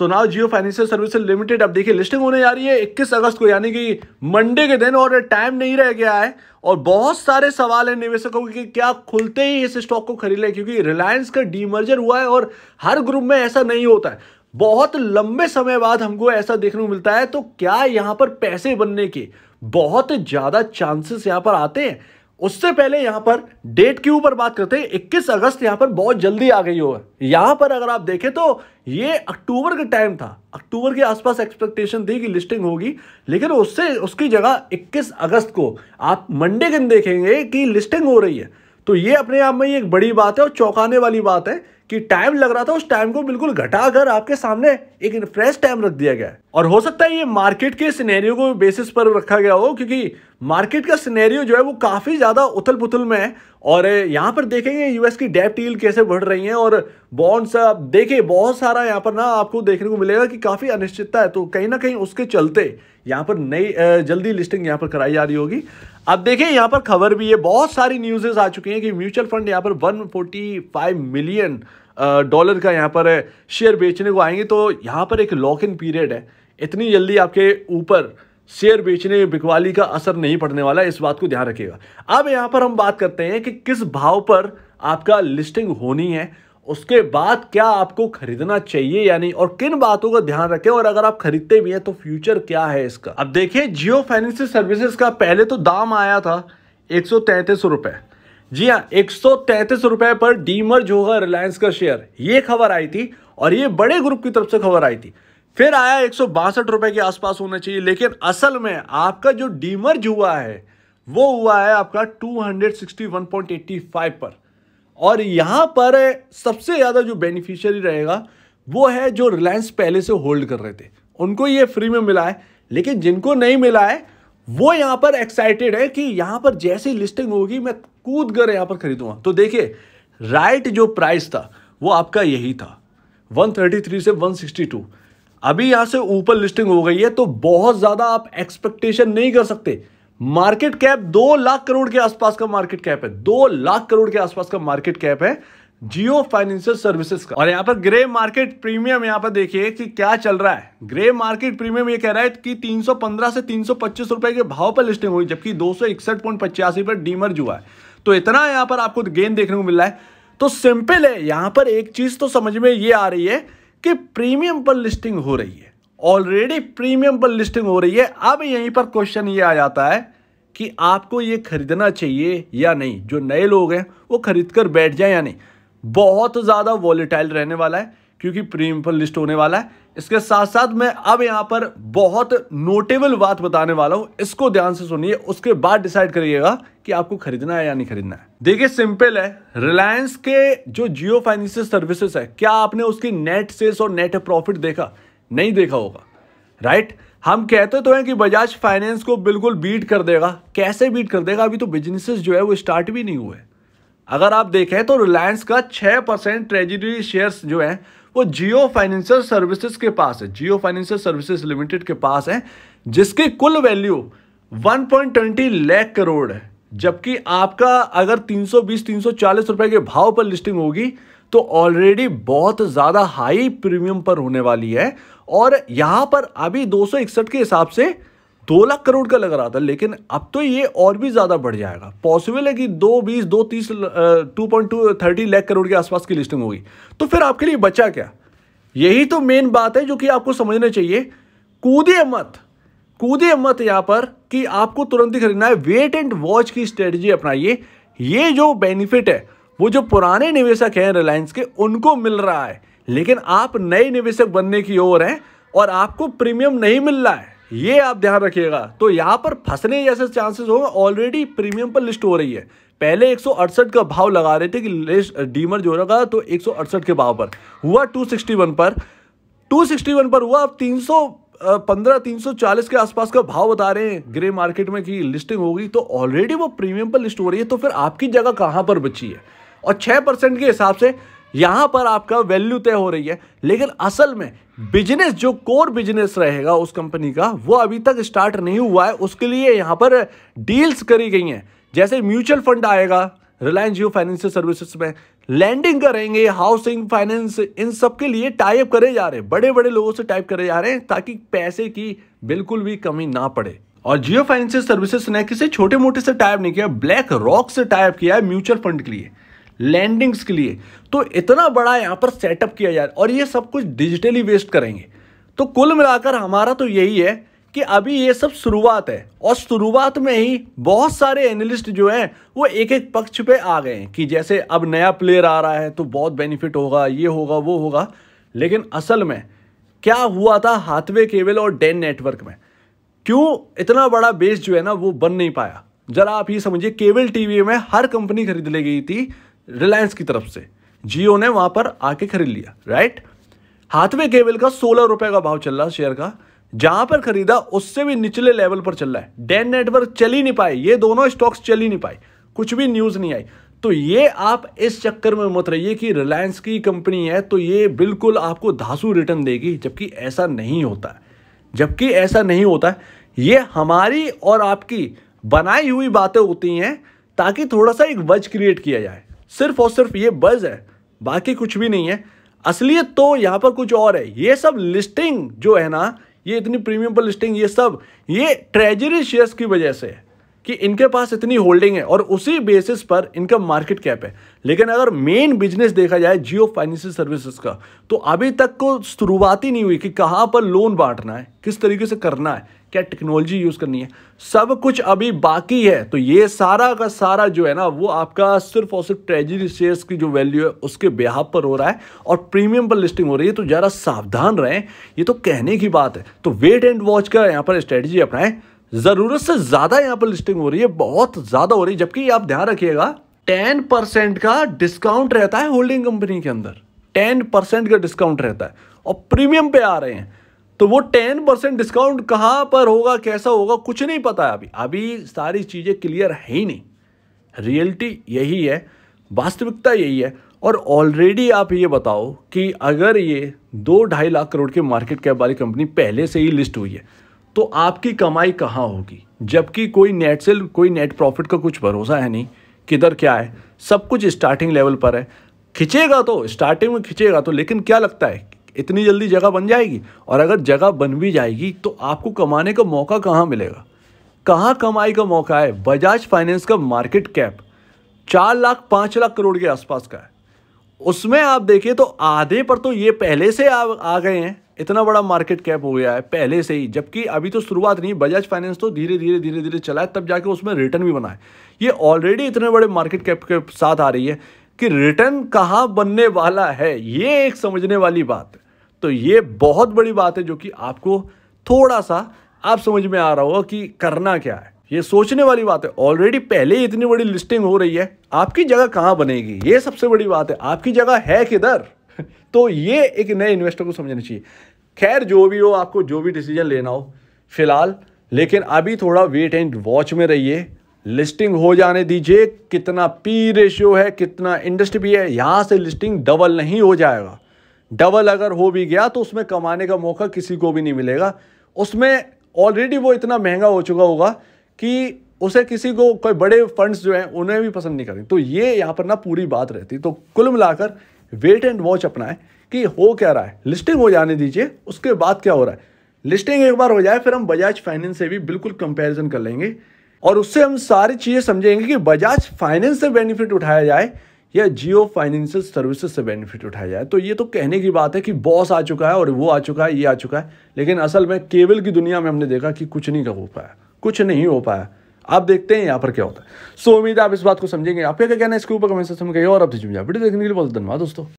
सो Jio financial service limited अब देखिए listing होने जा रही है 21 अगस्त को यानी कि मंडे के दिन और टाइम नहीं रह गया है और बहुत सारे सवाल हैं निवेशकों के क्या खुलते ही इस स्टॉक को खरीद लें क्योंकि रिलायंस का डीमर्जर हुआ है और हर ग्रुप में ऐसा नहीं होता है बहुत लंबे समय बाद हमको ऐसा देखने को मिलता है तो क्या यहाँ पर पैसे बनने के बहुत ज़्यादा चांसेस यहाँ पर आते हैं उससे पहले यहां पर डेट के ऊपर बात करते हैं 21 अगस्त यहां पर बहुत जल्दी आ गई हो यहां पर अगर आप देखें तो ये अक्टूबर का टाइम था अक्टूबर के आसपास एक्सपेक्टेशन थी कि लिस्टिंग होगी लेकिन उससे उसकी जगह 21 अगस्त को आप मंडे दिन देखेंगे कि लिस्टिंग हो रही है तो ये अपने आप में एक बड़ी बात है और चौंकाने वाली बात है कि टाइम लग रहा था उस टाइम को बिल्कुल घटाकर आपके सामने एक फ्रेश टाइम रख दिया गया और हो सकता है ये मार्केट के सिनेरियो को बेसिस पर रखा गया हो क्योंकि मार्केट का सिनेरियो जो है वो काफ़ी ज़्यादा उथल पुथल में है और यहाँ पर देखेंगे यूएस की डेप टील कैसे बढ़ रही है और बॉन्ड्स आप देखिए बहुत सारा यहाँ पर ना आपको देखने को मिलेगा कि काफ़ी अनिश्चितता है तो कहीं ना कहीं उसके चलते यहाँ पर नई जल्दी लिस्टिंग यहाँ पर कराई जा रही होगी अब देखिए यहाँ पर खबर भी है बहुत सारी न्यूजेस आ चुकी हैं कि म्यूचुअल फंड यहाँ पर 145 मिलियन डॉलर का यहाँ पर शेयर बेचने को आएंगे तो यहाँ पर एक लॉक इन पीरियड है इतनी जल्दी आपके ऊपर शेयर बेचने बिकवाली का असर नहीं पड़ने वाला इस बात को ध्यान रखिएगा अब यहाँ पर हम बात करते हैं कि किस भाव पर आपका लिस्टिंग होनी है उसके बाद क्या आपको खरीदना चाहिए यानी और किन बातों का ध्यान रखें और अगर आप खरीदते भी हैं तो फ्यूचर क्या है इसका अब देखिए जियो फाइनेंशियल सर्विसेज का पहले तो दाम आया था एक सौ जी हाँ एक रुपए पर डीमर्ज होगा रिलायंस का शेयर ये खबर आई थी और ये बड़े ग्रुप की तरफ से खबर आई थी फिर आया एक रुपए के आसपास होना चाहिए लेकिन असल में आपका जो डीमर्ज हुआ है वो हुआ है आपका 261.85 पर और यहाँ पर सबसे ज़्यादा जो बेनिफिशियरी रहेगा वो है जो रिलायंस पहले से होल्ड कर रहे थे उनको ये फ्री में मिला है लेकिन जिनको नहीं मिला है वो यहां पर एक्साइटेड है कि यहां पर जैसी लिस्टिंग होगी मैं कूद कर यहां पर खरीदूंगा तो देखिए राइट जो प्राइस था वो आपका यही था 133 से 162 अभी यहां से ऊपर लिस्टिंग हो गई है तो बहुत ज़्यादा आप एक्सपेक्टेशन नहीं कर सकते मार्केट कैप दो लाख करोड़ के आसपास का मार्केट कैप है दो लाख करोड़ के आसपास का मार्केट कैप है जियो फाइनेंशियल सर्विसेज का और यहाँ पर ग्रे मार्केट प्रीमियम यहाँ पर देखिए कि क्या चल रहा है ग्रे मार्केट प्रीमियम ये कह रहा है कि 315 से 325 रुपए के भाव पर लिस्टिंग हुई जबकि दो पर डीमर जुआ है तो इतना यहाँ पर आपको गेन देखने को मिल रहा है तो सिंपल है यहाँ पर एक चीज तो समझ में ये आ रही है कि प्रीमियम पर लिस्टिंग हो रही है ऑलरेडी प्रीमियम पर लिस्टिंग हो रही है अब यहीं पर क्वेश्चन ये आ जाता है कि आपको ये खरीदना चाहिए या नहीं जो नए लोग हैं वो खरीद कर बैठ जाए या नहीं बहुत ज़्यादा वॉलीटाइल रहने वाला है क्योंकि प्रीमिपल लिस्ट होने वाला है इसके साथ साथ मैं अब यहाँ पर बहुत नोटेबल बात बताने वाला हूँ इसको ध्यान से सुनिए उसके बाद डिसाइड करिएगा कि आपको खरीदना है या नहीं खरीदना है देखिए सिंपल है रिलायंस के जो जियो फाइनेंशियल सर्विसेज है क्या आपने उसकी नेट सेल्स और नेट प्रॉफिट देखा नहीं देखा होगा राइट हम कहते तो हैं कि बजाज फाइनेंस को बिल्कुल बीट कर देगा कैसे बीट कर देगा अभी तो बिजनेसेस जो है वो स्टार्ट भी नहीं हुए अगर आप देखें तो रिलायंस का छह परसेंट ट्रेजरी शेयर्स जो है वो जियो फाइनेंशियल सर्विसेज के पास है जियो फाइनेंशियल सर्विसेज लिमिटेड के पास है जिसकी कुल वैल्यू 1.20 लाख करोड़ है जबकि आपका अगर 320 340 रुपए के भाव पर लिस्टिंग होगी तो ऑलरेडी बहुत ज़्यादा हाई प्रीमियम पर होने वाली है और यहाँ पर अभी दो के हिसाब से दो लाख करोड़ का लग रहा था लेकिन अब तो ये और भी ज़्यादा बढ़ जाएगा पॉसिबल है कि दो बीस दो तीस two point two thirty lakh crore के आसपास की लिस्टिंग होगी तो फिर आपके लिए बचा क्या यही तो मेन बात है जो कि आपको समझना चाहिए कूदे मत कूदे मत यहाँ पर कि आपको तुरंत ही खरीदना है वेट एंड वॉच की स्ट्रेटजी अपनाइए ये जो बेनिफिट है वो जो पुराने निवेशक हैं रिलायंस के उनको मिल रहा है लेकिन आप नए निवेशक बनने की ओर हैं और आपको प्रीमियम नहीं मिल रहा है ये आप ध्यान रखिएगा तो यहाँ पर फंसने जैसे चांसेस होंगे ऑलरेडी प्रीमियम पर लिस्ट हो रही है पहले एक का भाव लगा रहे थे कि लिस्ट डीमर जो लगा तो एक के भाव पर हुआ 261 पर 261 पर हुआ अब तीन पंद्रह तीन सौ चालीस के आसपास का भाव बता रहे हैं ग्रे मार्केट में कि लिस्टिंग होगी तो ऑलरेडी वो प्रीमियम पर लिस्ट हो रही है तो फिर आपकी जगह कहाँ पर बची है और 6% परसेंट के हिसाब से यहां पर आपका वैल्यू तय हो रही है लेकिन असल में बिजनेस जो कोर बिजनेस रहेगा उस कंपनी का वो अभी तक स्टार्ट नहीं हुआ है उसके लिए यहाँ पर डील्स करी गई हैं जैसे म्यूचुअल फंड आएगा रिलायंस जियो फाइनेंशियल सर्विसेज में लैंडिंग करेंगे हाउसिंग फाइनेंस इन सब के लिए टाइप करे जा रहे हैं बड़े बड़े लोगों से टाइप करे जा रहे हैं ताकि पैसे की बिल्कुल भी कमी ना पड़े और जियो फाइनेंशियल सर्विसेज ने किसी छोटे मोटे से टाइप नहीं किया ब्लैक रॉक से टाइप किया है म्यूचुअल फंड के लिए लैंडिंग्स के लिए तो इतना बड़ा यहाँ पर सेटअप किया जाए और ये सब कुछ डिजिटली वेस्ट करेंगे तो कुल मिलाकर हमारा तो यही है कि अभी ये सब शुरुआत है और शुरुआत में ही बहुत सारे एनालिस्ट जो हैं वो एक एक पक्ष पे आ गए हैं कि जैसे अब नया प्लेयर आ रहा है तो बहुत बेनिफिट होगा ये होगा वो होगा लेकिन असल में क्या हुआ था हाथवे केबल और डेन नेटवर्क में क्यों इतना बड़ा बेस जो है ना वो बन नहीं पाया जरा आप ये समझिए केबल टीवी में हर कंपनी खरीद ले गई थी रिलायंस की तरफ से जियो ने वहां पर आके खरीद लिया राइट हाथवे केबल का सोलह रुपए का भाव चल रहा है शेयर का जहां पर खरीदा उससे भी निचले लेवल पर चल रहा है डेन नेटवर्क चल ही नहीं पाए ये दोनों स्टॉक्स चल ही नहीं पाए कुछ भी न्यूज नहीं आई तो ये आप इस चक्कर में मत रहिए कि रिलायंस की कंपनी है तो ये बिल्कुल आपको धासु रिटर्न देगी जबकि ऐसा नहीं होता जबकि ऐसा नहीं होता ये हमारी और आपकी बनाई हुई बातें होती हैं ताकि थोड़ा सा एक वज क्रिएट किया जाए सिर्फ और सिर्फ ये बज़ है बाकी कुछ भी नहीं है असलियत तो यहाँ पर कुछ और है ये सब लिस्टिंग जो है ना ये इतनी प्रीमियम पर लिस्टिंग ये सब ये ट्रेजरी शेयर्स की वजह से है कि इनके पास इतनी होल्डिंग है और उसी बेसिस पर इनका मार्केट कैप है लेकिन अगर मेन बिजनेस देखा जाए जियो फाइनेंशियल सर्विसेज का तो अभी तक को शुरुआत ही नहीं हुई कि कहाँ पर लोन बांटना है किस तरीके से करना है क्या टेक्नोलॉजी यूज़ करनी है सब कुछ अभी बाकी है तो ये सारा का सारा जो है ना वो आपका सिर्फ और सिर्फ ट्रेजरी शेयर्स की जो वैल्यू है उसके बिहाव पर हो रहा है और प्रीमियम पर लिस्टिंग हो रही है तो ज़रा सावधान रहें ये तो कहने की बात है तो वेट एंड वॉच का यहाँ पर स्ट्रेटजी अपनाएं ज़रूरत से ज़्यादा यहाँ पर लिस्टिंग हो रही है बहुत ज़्यादा हो रही है जबकि आप ध्यान रखिएगा टेन परसेंट का डिस्काउंट रहता है होल्डिंग कंपनी के अंदर टेन परसेंट का डिस्काउंट रहता है और प्रीमियम पे आ रहे हैं तो वो टेन परसेंट डिस्काउंट कहाँ पर होगा कैसा होगा कुछ नहीं पता है अभी अभी सारी चीज़ें क्लियर है ही नहीं रियलिटी यही है वास्तविकता यही है और ऑलरेडी आप ये बताओ कि अगर ये दो ढाई लाख करोड़ की मार्केट कैप वाली कंपनी पहले से ही लिस्ट हुई है तो आपकी कमाई कहाँ होगी जबकि कोई नेट सेल कोई नेट प्रॉफिट का कुछ भरोसा है नहीं किधर क्या है सब कुछ स्टार्टिंग लेवल पर है खिंचेगा तो स्टार्टिंग में खिंचेगा तो लेकिन क्या लगता है इतनी जल्दी जगह बन जाएगी और अगर जगह बन भी जाएगी तो आपको कमाने का मौका कहाँ मिलेगा कहाँ कमाई का मौका है बजाज फाइनेंस का मार्केट कैप चार लाख पाँच लाख करोड़ के आसपास का है उसमें आप देखिए तो आधे पर तो ये पहले से आ, आ गए हैं इतना बड़ा मार्केट कैप हो गया है पहले से ही जबकि अभी तो शुरुआत नहीं बजाज फाइनेंस तो धीरे धीरे धीरे धीरे चला है तब जाके उसमें रिटर्न भी बना है ये ऑलरेडी इतने बड़े मार्केट कैप के साथ आ रही है कि रिटर्न कहाँ बनने वाला है ये एक समझने वाली बात तो ये बहुत बड़ी बात है जो कि आपको थोड़ा सा आप समझ में आ रहा होगा कि करना क्या है ये सोचने वाली बात है ऑलरेडी पहले ही इतनी बड़ी लिस्टिंग हो रही है आपकी जगह कहाँ बनेगी ये सबसे बड़ी बात है आपकी जगह है किधर तो ये एक नए इन्वेस्टर को समझना चाहिए खैर जो भी हो आपको जो भी डिसीजन लेना हो फिलहाल लेकिन अभी थोड़ा वेट एंड वॉच में रहिए लिस्टिंग हो जाने दीजिए कितना पी रेशियो है कितना इंडस्ट्री भी है यहाँ से लिस्टिंग डबल नहीं हो जाएगा डबल अगर हो भी गया तो उसमें कमाने का मौका किसी को भी नहीं मिलेगा उसमें ऑलरेडी वो इतना महंगा हो चुका होगा कि उसे किसी को कोई बड़े फंड्स जो हैं उन्हें भी पसंद नहीं करें तो ये यहाँ पर ना पूरी बात रहती तो कुल मिलाकर वेट एंड वॉच अपनाएं कि हो क्या रहा है लिस्टिंग हो जाने दीजिए उसके बाद क्या हो रहा है लिस्टिंग एक बार हो जाए फिर हम बजाज फाइनेंस से भी बिल्कुल कंपेरिजन कर लेंगे और उससे हम सारी चीज़ें समझेंगे कि बजाज फाइनेंस से बेनिफिट उठाया जाए या जियो फाइनेंशियल सर्विसेज से बेनिफिट उठाया जाए तो ये तो कहने की बात है कि बॉस आ चुका है और वो आ चुका है ये आ चुका है लेकिन असल में केबल की दुनिया में हमने देखा कि कुछ नहीं हो पाया कुछ नहीं हो पाया आप देखते हैं यहाँ पर क्या होता है सो उम्मीद है आप इस बात को समझेंगे आपका क्या कहना है इसके ऊपर कमेंट सेक्शन में कहिए और आप देखने के लिए बहुत धन्यवाद दोस्तों